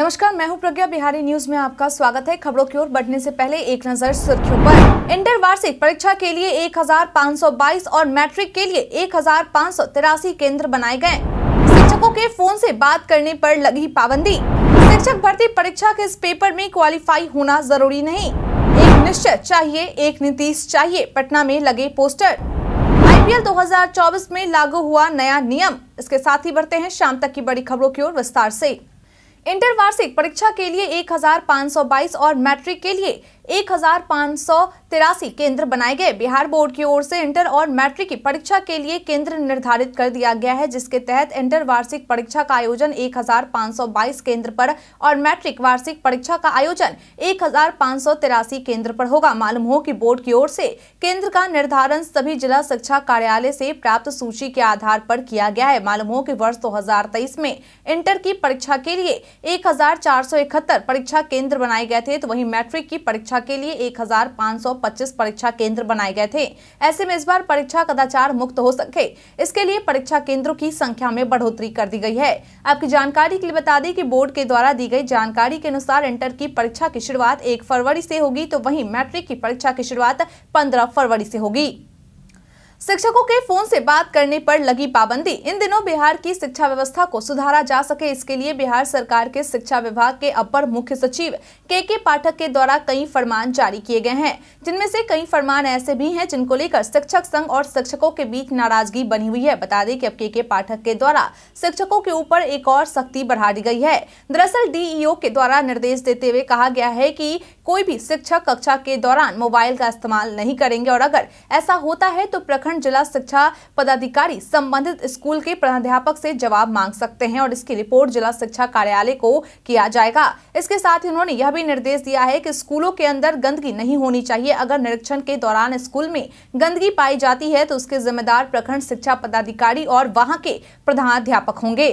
नमस्कार मैं हूं प्रज्ञा बिहारी न्यूज में आपका स्वागत है खबरों की ओर बढ़ने से पहले एक नजर सुर्खियों पर इंटर वार्षिक परीक्षा के लिए 1522 और मैट्रिक के लिए एक केंद्र बनाए गए शिक्षकों के फोन से बात करने पर लगी पाबंदी शिक्षक भर्ती परीक्षा के इस पेपर में क्वालिफाई होना जरूरी नहीं एक निश्चय चाहिए एक नीतीश चाहिए पटना में लगे पोस्टर आई 2024 में लागू हुआ नया नियम इसके साथ ही बढ़ते हैं शाम तक की बड़ी खबरों की ओर विस्तार ऐसी इंटर वार्षिक परीक्षा के लिए 1522 और मैट्रिक के लिए एक केंद्र बनाए गए बिहार बोर्ड की ओर से इंटर और मैट्रिक की परीक्षा के लिए केंद्र निर्धारित कर दिया गया है जिसके तहत इंटर वार्षिक परीक्षा का आयोजन 1522 केंद्र पर और मैट्रिक वार्षिक परीक्षा का आयोजन तिरासी केंद्र पर होगा मालूम हो कि बोर्ड की ओर से केंद्र का निर्धारण सभी जिला शिक्षा कार्यालय से प्राप्त सूची के आधार पर किया गया है मालूम हो कि वर्ष 2023 में इंटर की परीक्षा के लिए इकहत्तर परीक्षा केंद्र बनाए गए थे तो वही मैट्रिक की परीक्षा परीक्षा के लिए 1525 परीक्षा केंद्र बनाए गए थे ऐसे में इस बार परीक्षा कदाचार मुक्त हो सके इसके लिए परीक्षा केंद्रों की संख्या में बढ़ोतरी कर दी गई है आपकी जानकारी के लिए बता दें कि बोर्ड के द्वारा दी गई जानकारी के अनुसार इंटर की परीक्षा की शुरुआत एक फरवरी से होगी तो वहीं मैट्रिक की परीक्षा की शुरुआत पंद्रह फरवरी से होगी शिक्षकों के फोन से बात करने पर लगी पाबंदी इन दिनों बिहार की शिक्षा व्यवस्था को सुधारा जा सके इसके लिए बिहार सरकार के शिक्षा विभाग के अपर मुख्य सचिव के के पाठक के द्वारा कई फरमान जारी किए गए हैं जिनमें से कई फरमान ऐसे भी हैं जिनको लेकर शिक्षक संघ और शिक्षकों के बीच नाराजगी बनी हुई है बता दें की अब के के पाठक के द्वारा शिक्षकों के ऊपर एक और सख्ती बढ़ा दी गई है दरअसल डीईओ के द्वारा निर्देश देते हुए कहा गया है की कोई भी शिक्षक कक्षा के दौरान मोबाइल का इस्तेमाल नहीं करेंगे और अगर ऐसा होता है तो प्रखंड प्रखंड जिला शिक्षा पदाधिकारी संबंधित स्कूल के प्रधानाध्यापक से जवाब मांग सकते हैं और इसकी रिपोर्ट जिला शिक्षा कार्यालय को किया जाएगा इसके साथ ही उन्होंने यह भी निर्देश दिया है कि स्कूलों के अंदर गंदगी नहीं होनी चाहिए अगर निरीक्षण के दौरान स्कूल में गंदगी पाई जाती है तो उसके जिम्मेदार प्रखंड शिक्षा पदाधिकारी और वहाँ के प्रधानाध्यापक होंगे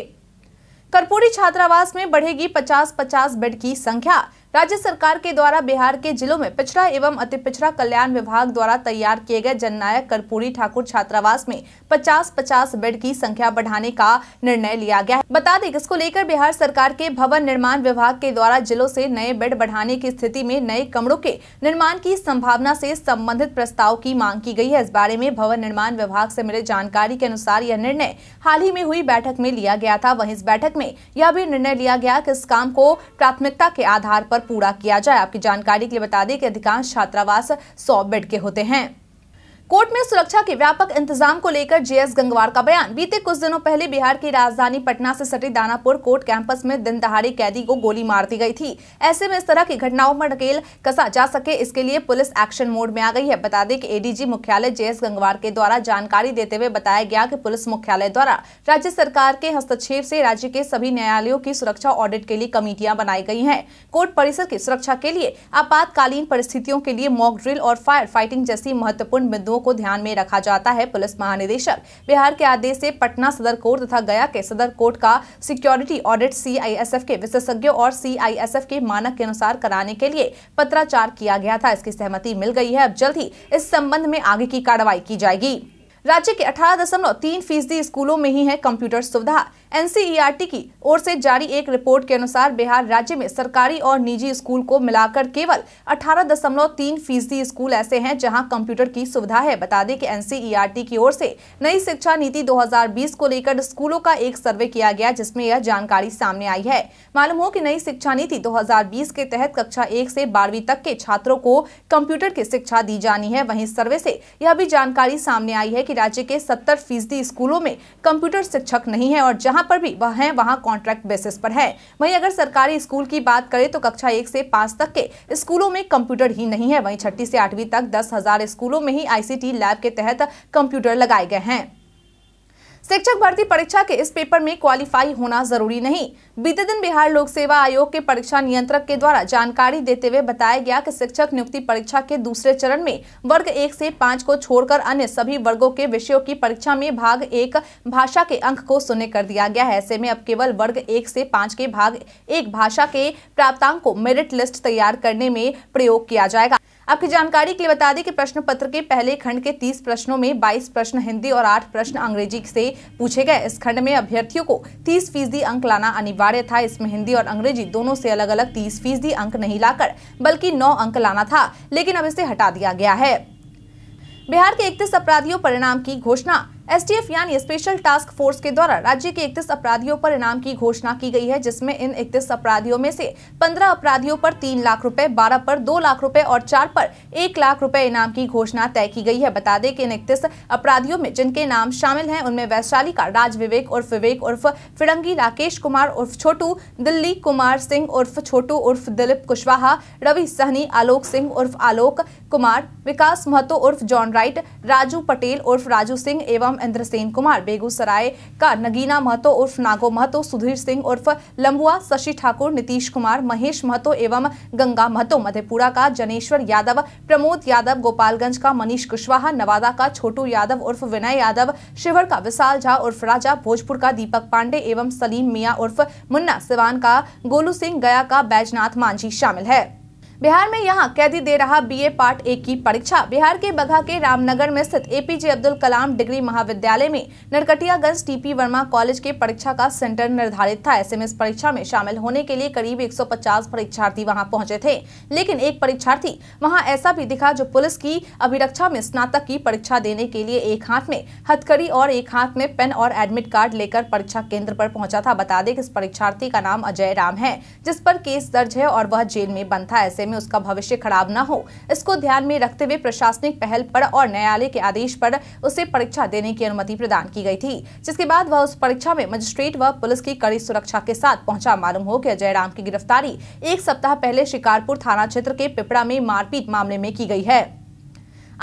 कर्पूरी छात्रावास में बढ़ेगी 50-50 बेड की संख्या राज्य सरकार के द्वारा बिहार के जिलों में पिछड़ा एवं अति पिछड़ा कल्याण विभाग द्वारा तैयार किए गए जननायक कर्पूरी ठाकुर छात्रावास में 50-50 बेड की संख्या बढ़ाने का निर्णय लिया गया है बता दें इसको लेकर बिहार सरकार के भवन निर्माण विभाग के द्वारा जिलों से नए बेड बढ़ाने की स्थिति में नए कमरों के निर्माण की संभावना से संबंधित प्रस्ताव की मांग की गई है इस बारे में भवन निर्माण विभाग से मिले जानकारी के अनुसार यह निर्णय हाल ही में हुई बैठक में लिया गया था वही इस बैठक में यह भी निर्णय लिया गया की इस काम को प्राथमिकता के आधार आरोप पूरा किया जाए आपकी जानकारी के लिए बता दें कि अधिकांश छात्रावास सौ बेड के होते हैं कोर्ट में सुरक्षा के व्यापक इंतजाम को लेकर जेएस गंगवार का बयान बीते कुछ दिनों पहले बिहार की राजधानी पटना से सटे दानापुर कोर्ट कैंपस में दिन दहाड़े कैदी को गोली मार दी गई थी ऐसे में इस तरह की घटनाओं में ढकेल कसा जा सके इसके लिए पुलिस एक्शन मोड में आ गई है बता दें कि एडीजी मुख्यालय जे गंगवार के द्वारा जानकारी देते हुए बताया गया की पुलिस मुख्यालय द्वारा राज्य सरकार के हस्तक्षेप से राज्य के सभी न्यायालयों की सुरक्षा ऑडिट के लिए कमेटियां बनाई गई है कोर्ट परिसर की सुरक्षा के लिए आपातकालीन परिस्थितियों के लिए मॉक ड्रिल और फायर फाइटिंग जैसी महत्वपूर्ण बिंदुओं बिंदुओं को ध्यान में रखा जाता है पुलिस महानिदेशक बिहार के आदेश से पटना सदर कोर्ट तथा गया के सदर कोर्ट का सिक्योरिटी ऑडिट सीआईएसएफ के विशेषज्ञों और सीआईएसएफ के मानक के अनुसार कराने के लिए पत्राचार किया गया था इसकी सहमति मिल गई है अब जल्द ही इस संबंध में आगे की कार्रवाई की जाएगी राज्य के अठारह दशमलव तीन फीसदी स्कूलों में ही है कंप्यूटर सुविधा एनसीईआरटी की ओर से जारी एक रिपोर्ट के अनुसार बिहार राज्य में सरकारी और निजी स्कूल को मिलाकर केवल 18.3 फीसदी स्कूल ऐसे हैं जहां कंप्यूटर की सुविधा है बता दें कि एनसीईआरटी की ओर से नई शिक्षा नीति 2020 को लेकर स्कूलों का एक सर्वे किया गया जिसमें यह जानकारी सामने आई है मालूम हो कि नई शिक्षा नीति दो के तहत कक्षा एक से बारहवीं तक के छात्रों को कंप्यूटर की शिक्षा दी जानी है वही सर्वे से यह भी जानकारी सामने आई है की राज्य के सत्तर फीसदी स्कूलों में कंप्यूटर शिक्षक नहीं है और जहाँ पर भी वह है वहाँ कॉन्ट्रैक्ट बेसिस पर है वहीं अगर सरकारी स्कूल की बात करें तो कक्षा एक से पाँच तक के स्कूलों में कंप्यूटर ही नहीं है वहीं छठी से आठवीं तक दस हजार स्कूलों में ही आईसीटी लैब के तहत कंप्यूटर लगाए गए हैं शिक्षक भर्ती परीक्षा के इस पेपर में क्वालिफाई होना जरूरी नहीं बीते दिन बिहार लोक सेवा आयोग के परीक्षा नियंत्रक के द्वारा जानकारी देते हुए बताया गया कि शिक्षक नियुक्ति परीक्षा के दूसरे चरण में वर्ग एक से पाँच को छोड़कर अन्य सभी वर्गों के विषयों की परीक्षा में भाग एक भाषा के अंक को शून्य कर दिया गया है ऐसे में अब केवल वर्ग एक से पाँच के भाग एक भाषा के प्राप्तांक को मेरिट लिस्ट तैयार करने में प्रयोग किया जाएगा आपकी जानकारी के लिए बता दें कि प्रश्न पत्र के पहले खंड के 30 प्रश्नों में 22 प्रश्न हिंदी और 8 प्रश्न अंग्रेजी से पूछे गए इस खंड में अभ्यर्थियों को 30 फीसदी अंक लाना अनिवार्य था इसमें हिंदी और अंग्रेजी दोनों से अलग अलग 30 फीसदी अंक नहीं लाकर बल्कि 9 अंक लाना था लेकिन अब इसे हटा दिया गया है बिहार के इकतीस अपराधियों परिणाम की घोषणा एसटीएफ यानी स्पेशल टास्क फोर्स के द्वारा राज्य के इकतीस अपराधियों पर इनाम की घोषणा की गई है जिसमें इन इकतीस अपराधियों में से 15 अपराधियों पर 3 लाख रुपए 12 पर 2 लाख रुपए और 4 पर 1 लाख रुपए इनाम की घोषणा तय की गई है बता दें कि इन इकतीस अपराधियों में जिनके नाम शामिल हैं उनमें वैशाली का राज विवेक उर्फ विवेक उर्फ फिरंगी राकेश कुमार उर्फ छोटू दिल्ली कुमार सिंह उर्फ छोटू उर्फ दिलीप कुशवाहा रवि सहनी आलोक सिंह उर्फ आलोक कुमार विकास महतो उर्फ जॉन राइट राजू पटेल उर्फ राजू सिंह एवं इंद्रसेन कुमार बेगूसराय का नगीना महतो उर्फ नागो महतो सुधीर सिंह उर्फ लंबुआ शशि ठाकुर नीतीश कुमार महेश महतो एवं गंगा महतो मधेपुरा का जनेश्वर यादव प्रमोद यादव गोपालगंज का मनीष कुशवाहा नवादा का छोटू यादव उर्फ विनय यादव शिवर का विशाल झा उर्फ राजा भोजपुर का दीपक पांडे एवं सलीम मियाँ उर्फ मुन्ना सिवान का गोलू सिंह गया का बैजनाथ मांझी शामिल है बिहार में यहाँ कैदी दे रहा बीए पार्ट ए की परीक्षा बिहार के बघा के रामनगर में स्थित एपीजे अब्दुल कलाम डिग्री महाविद्यालय में नरकटियागंज टीपी वर्मा कॉलेज के परीक्षा का सेंटर निर्धारित था ऐसे में इस परीक्षा में शामिल होने के लिए करीब 150 परीक्षार्थी वहां पहुंचे थे लेकिन एक परीक्षार्थी वहाँ ऐसा भी दिखा जो पुलिस की अभिरक्षा में स्नातक की परीक्षा देने के लिए एक हाथ में हथकड़ी और एक हाथ में पेन और एडमिट कार्ड लेकर परीक्षा केंद्र पर पहुंचा था बता दें कि इस परीक्षार्थी का नाम अजय राम है जिस पर केस दर्ज है और वह जेल में बंद था ऐसे में उसका भविष्य खराब न हो इसको ध्यान में रखते हुए प्रशासनिक पहल पर और न्यायालय के आदेश पर उसे परीक्षा देने की अनुमति प्रदान की गई थी जिसके बाद वह उस परीक्षा में मजिस्ट्रेट व पुलिस की कड़ी सुरक्षा के साथ पहुंचा मालूम हो कि अजयराम की गिरफ्तारी एक सप्ताह पहले शिकारपुर थाना क्षेत्र के पिपड़ा में मारपीट मामले में की गई है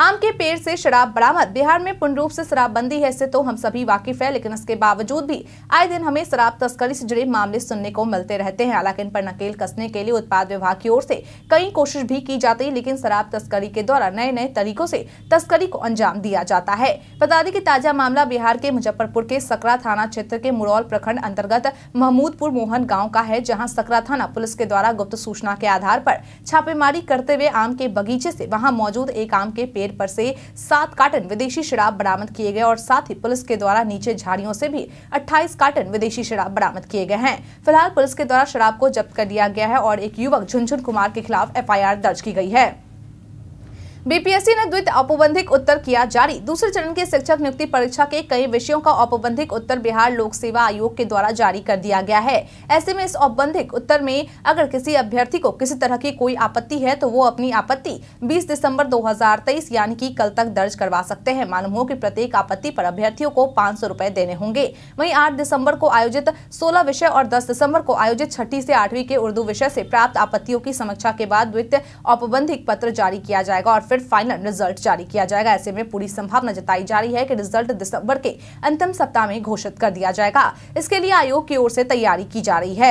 आम के पेड़ से शराब बरामद बिहार में पूर्ण रूप से शराबबंदी है इससे तो हम सभी वाकिफ है लेकिन इसके बावजूद भी आए दिन हमें शराब तस्करी से जुड़े मामले सुनने को मिलते रहते हैं हालांकि इन पर नकेल कसने के लिए उत्पाद विभाग की ओर से कई कोशिश भी की जाती है लेकिन शराब तस्करी के द्वारा नए नए तरीकों से तस्करी को अंजाम दिया जाता है बता दें की ताजा मामला बिहार के मुजफ्फरपुर के सकरा थाना क्षेत्र के मुरौल प्रखंड अंतर्गत महमूदपुर मोहन गाँव का है जहाँ सकरा थाना पुलिस के द्वारा गुप्त सूचना के आधार पर छापेमारी करते हुए आम के बगीचे ऐसी वहाँ मौजूद एक आम के पेड़ पेड़ पर से सात कार्टन विदेशी शराब बरामद किए गए और साथ ही पुलिस के द्वारा नीचे झाड़ियों से भी अट्ठाईस कार्टन विदेशी शराब बरामद किए गए हैं फिलहाल पुलिस के द्वारा शराब को जब्त कर लिया गया है और एक युवक झुनझुन कुमार के खिलाफ एफ दर्ज की गई है बीपीएससी ने द्वित औपबंधिक उत्तर किया जारी दूसरे चरण की शिक्षक नियुक्ति परीक्षा के कई विषयों का औपबंधिक उत्तर बिहार लोक सेवा आयोग के द्वारा जारी कर दिया गया है ऐसे में इस औपबंधिक उत्तर में अगर किसी अभ्यर्थी को किसी तरह की कोई आपत्ति है तो वो अपनी आपत्ति 20 दिसंबर 2023 यानी कि कल तक दर्ज करवा सकते हैं मालूम हो की प्रत्येक आपत्ति आरोप अभ्यर्थियों को पाँच सौ देने होंगे वही आठ दिसम्बर को आयोजित सोलह विषय और दस दिसम्बर को आयोजित छठी ऐसी आठवीं के उर्दू विषय ऐसी प्राप्त आपत्तियों की समीक्षा के बाद द्वित औपबंधिक पत्र जारी किया जाएगा और फिर फाइनल रिजल्ट जारी किया जाएगा ऐसे में पूरी संभावना जताई जा रही है कि रिजल्ट दिसंबर के अंतिम सप्ताह में घोषित कर दिया जाएगा इसके लिए आयोग की ओर से तैयारी की जा रही है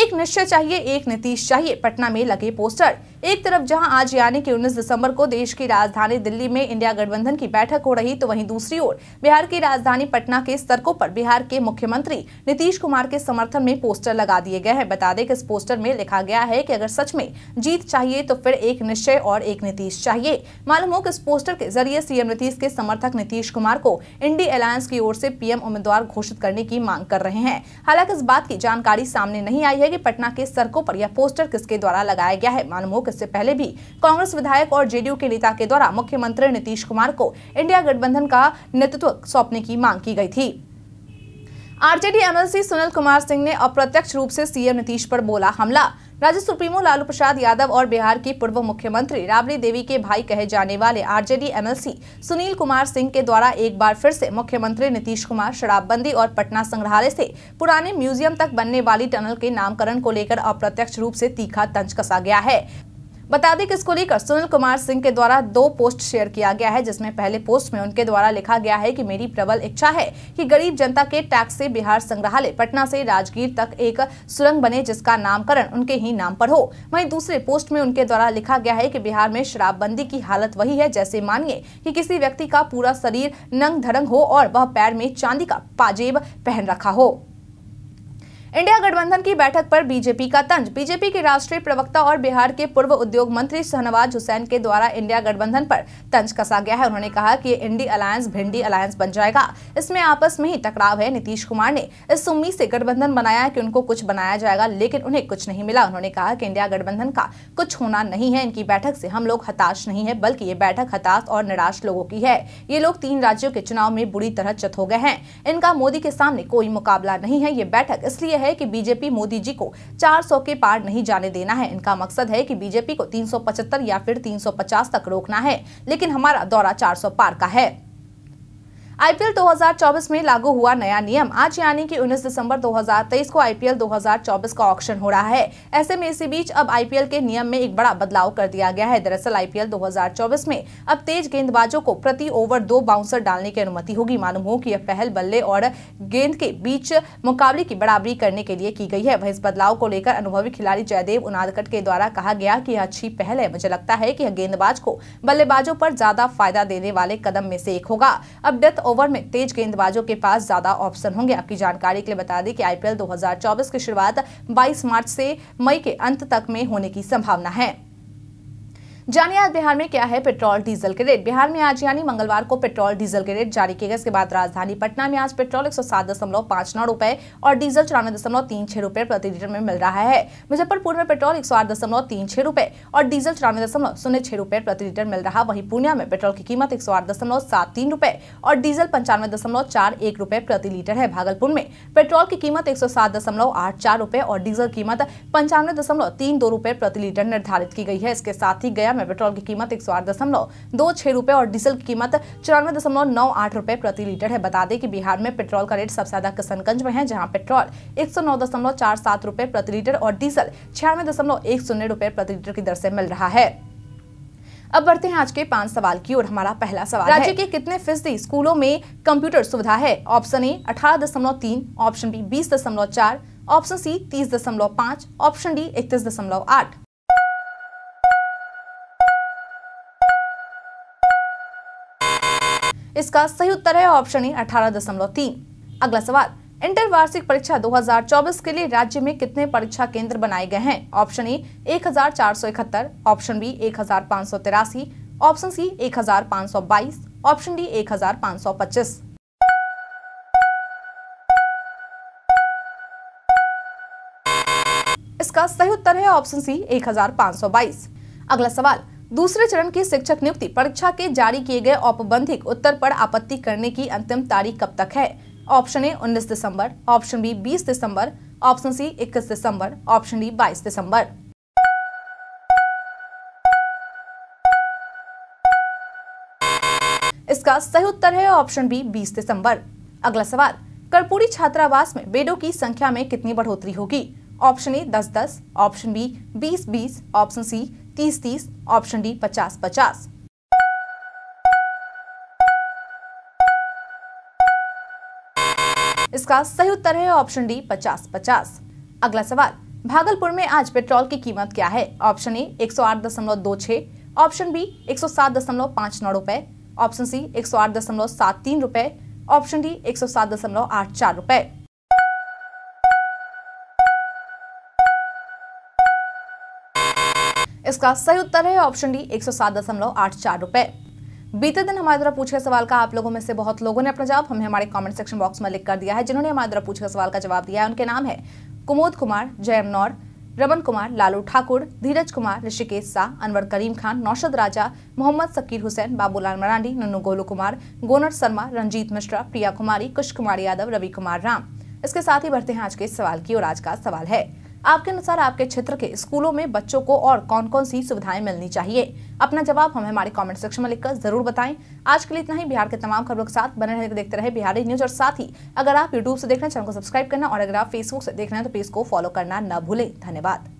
एक निश्चय चाहिए एक नीतीश चाहिए पटना में लगे पोस्टर एक तरफ जहां आज यानी कि 19 दिसंबर को देश की राजधानी दिल्ली में इंडिया गठबंधन की बैठक हो रही तो वहीं दूसरी ओर बिहार की राजधानी पटना के सड़कों पर बिहार के मुख्यमंत्री नीतीश कुमार के समर्थन में पोस्टर लगा दिए गए हैं बता दें कि इस पोस्टर में लिखा गया है कि अगर सच में जीत चाहिए तो फिर एक निश्चय और एक नीतीश चाहिए मालूम हो कि इस पोस्टर के जरिए सीएम नीतीश के समर्थक नीतीश कुमार को इंडी अलायंस की ओर से पीएम उम्मीदवार घोषित करने की मांग कर रहे हैं हालांकि इस बात की जानकारी सामने नहीं आई है की पटना के सड़कों पर यह पोस्टर किसके द्वारा लगाया गया है मालूम हो इससे पहले भी कांग्रेस विधायक और जेडीयू के नेता के द्वारा मुख्यमंत्री नीतीश कुमार को इंडिया गठबंधन का नेतृत्व सौंपने की मांग की गई थी आरजेडी एमएलसी सुनील कुमार सिंह ने अप्रत्यक्ष रूप से सीएम नीतीश पर बोला हमला राज्य सुप्रीमो लालू प्रसाद यादव और बिहार की पूर्व मुख्यमंत्री राबड़ी देवी के भाई कहे जाने वाले आरजेडी एमएलसी सुनील कुमार सिंह के द्वारा एक बार फिर से मुख्यमंत्री नीतीश कुमार शराबबंदी और पटना संग्रहालय से पुराने म्यूजियम तक बनने वाली टनल के नामकरण को लेकर अप्रत्यक्ष रूप से तीखा तंज कसा गया है बता दें कि इसको लेकर सुनील कुमार सिंह के द्वारा दो पोस्ट शेयर किया गया है जिसमें पहले पोस्ट में उनके द्वारा लिखा गया है कि मेरी प्रबल इच्छा है कि गरीब जनता के टैक्स से बिहार संग्रहालय पटना से राजगीर तक एक सुरंग बने जिसका नामकरण उनके ही नाम पर हो वहीं दूसरे पोस्ट में उनके द्वारा लिखा गया है की बिहार में शराबबंदी की हालत वही है जैसे मानिए कि किसी व्यक्ति का पूरा शरीर नंग धड़ंग हो और वह पैर में चांदी का पाजेब पहन रखा हो इंडिया गठबंधन की बैठक पर बीजेपी का तंज बीजेपी के राष्ट्रीय प्रवक्ता और बिहार के पूर्व उद्योग मंत्री शहनवाज हुसैन के द्वारा इंडिया गठबंधन पर तंज कसा गया है उन्होंने कहा कि इंडी अलायंस भिंडी अलायंस बन जाएगा इसमें आपस में ही टकराव है नीतीश कुमार ने इस उम्मीद से गठबंधन बनाया कि उनको कुछ बनाया जाएगा लेकिन उन्हें कुछ नहीं मिला उन्होंने कहा कि इंडिया गठबंधन का कुछ होना नहीं है इनकी बैठक से हम लोग हताश नहीं है बल्कि ये बैठक हताश और निराश लोगों की है ये लोग तीन राज्यों के चुनाव में बुरी तरह चत हो गए हैं इनका मोदी के सामने कोई मुकाबला नहीं है ये बैठक इसलिए है है कि बीजेपी मोदी जी को 400 के पार नहीं जाने देना है इनका मकसद है कि बीजेपी को 375 या फिर 350 तक रोकना है लेकिन हमारा दौरा 400 पार का है आईपीएल 2024 में लागू हुआ नया नियम आज यानी कि 19 दिसंबर 2023 को आईपीएल 2024 का ऑक्शन हो रहा है ऐसे में इसी बीच अब आईपीएल के नियम में एक बड़ा बदलाव कर दिया गया है दरअसल आईपीएल 2024 में अब तेज गेंदबाजों को प्रति ओवर दो बाउंसर डालने की अनुमति होगी मालूम हो कि यह पहल बल्ले और गेंद के बीच मुकाबले की बराबरी करने के लिए की गई है वह इस बदलाव को लेकर अनुभवी खिलाड़ी जयदेव उनादकट के द्वारा कहा गया की यह अच्छी पहल है मुझे लगता है की यह गेंदबाज को बल्लेबाजों पर ज्यादा फायदा देने वाले कदम में से एक होगा अब डेथ ओवर में तेज गेंदबाजों के पास ज्यादा ऑप्शन होंगे आपकी जानकारी के लिए बता दें कि आईपीएल 2024 की शुरुआत 22 मार्च से मई के अंत तक में होने की संभावना है जानिए आज बिहार में क्या है पेट्रोल डीजल के रेट बिहार में आज यानी मंगलवार को पेट्रोल डीजल के रेट जारी किए गए इसके बाद राजधानी पटना में आज पेट्रोल एक सौ सात दशमलव पांच नौ रुपए और डीजल चौरानवे दशमलव तीन छह रुपए प्रति लीटर में मिल रहा है मुजफ्फरपुर में पेट्रोल एक सौ आठ दशमलव तीन छह रुपए और डीजल चौरानवे दशमलव शून्य छह रुपए प्रति लीटर मिल रहा वहीं पूर्णिया में पेट्रोल की कीमत एक सौ आठ दशमलव सात तीन रुपए और डीजल पंचानवे दशमलव चार एक रुपए प्रति लीटर है भागलपुर में पेट्रोल की कीमत एक सौ सात दशमलव आठ चार रुपए और डीजल कीमत पंचानवे दशमलव तीन दो रुपए प्रति लीटर निर्धारित की गई है इसके साथ ही गया में पेट्रोल की कीमत एक दो छह रूपए और डीजल की कीमत चौरानवे दशमलव नौ आठ रुपए प्रति लीटर है बता दें कि बिहार में पेट्रोल का रेट सबसे ज्यादा किशनगंज में है जहां पेट्रोल एक सौ नौ दशमलव चार सात रुपए प्रति लीटर और डीजल छियानवे दशमलव एक शून्य रुपए प्रति लीटर की दर से मिल रहा है अब बढ़ते हैं आज के पांच सवाल की ओर हमारा पहला सवाल राज्य के कितने फीसदी स्कूलों में कंप्यूटर सुविधा है ऑप्शन ए अठारह दशमलव तीन ऑप्शन बी बीस दशमलव चार ऑप्शन सी तीस दशमलव पांच ऑप्शन डी इकतीस दशमलव आठ इसका सही उत्तर है ऑप्शन ए अठारह दशमलव तीन अगला सवाल इंटर वार्षिक परीक्षा 2024 के लिए राज्य में कितने परीक्षा केंद्र बनाए गए हैं ऑप्शन ए एक ऑप्शन बी एक ऑप्शन सी एक ऑप्शन डी एक इसका सही उत्तर है ऑप्शन सी 1522 अगला सवाल दूसरे चरण की शिक्षक नियुक्ति परीक्षा के जारी किए गए औपबंधिक उत्तर पर आपत्ति करने की अंतिम तारीख कब तक है ऑप्शन ए उन्नीस दिसंबर ऑप्शन बी बीस दिसंबर ऑप्शन सी इक्कीस दिसंबर ऑप्शन डी बाईस दिसंबर इसका सही उत्तर है ऑप्शन बी 20 दिसंबर अगला सवाल कर्पूरी छात्रावास में बेडों की संख्या में कितनी बढ़ोतरी होगी option A 10 10 option B 20 20 option C तीस तीस ऑप्शन डी पचास पचास इसका सही उत्तर है ऑप्शन डी पचास पचास अगला सवाल भागलपुर में आज पेट्रोल की कीमत क्या है ऑप्शन ए एक सौ आठ दशमलव दो छह ऑप्शन बी एक सौ सात दशमलव पांच नौ रुपए ऑप्शन सी एक सौ आठ दशमलव सात तीन रुपए ऑप्शन डी एक सौ सात दशमलव आठ चार रुपए इसका सही उत्तर है ऑप्शन डी एक सौ बीते दिन हमारे द्वारा पूछे सवाल का आप लोगों में से बहुत लोगों ने अपना जवाब हमें हमारे कमेंट सेक्शन बॉक्स में लिख कर दिया है जिन्होंने हमारे द्वारा पूछे सवाल का जवाब दिया है उनके नाम है कुमोद कुमार जयमनौर रमन कुमार लालू ठाकुर धीरज कुमार ऋषिकेश शाह अनवर करीम खान नौशद राजा मोहम्मद सकीर हुसैन बाबूलाल मरांडी नन्नू गोलू कुमार गोनर शर्मा रंजीत मिश्रा प्रिया कुमारी कुश कुमार यादव रवि कुमार राम इसके साथ ही बढ़ते हैं आज के सवाल की और आज का सवाल है आपके अनुसार आपके क्षेत्र के स्कूलों में बच्चों को और कौन कौन सी सुविधाएं मिलनी चाहिए अपना जवाब हमें हमारे कमेंट सेक्शन में लिखकर जरूर बताएं आज के लिए इतना ही बिहार के तमाम खबरों के साथ बने रहने देखते रहे बिहारी न्यूज और साथ ही अगर आप यूट्यूब से हैं चैनल को सब्सक्राइब करना और अगर आप फेसबुक से देख रहे हैं तो पेज को फॉलो करना न भूलें धन्यवाद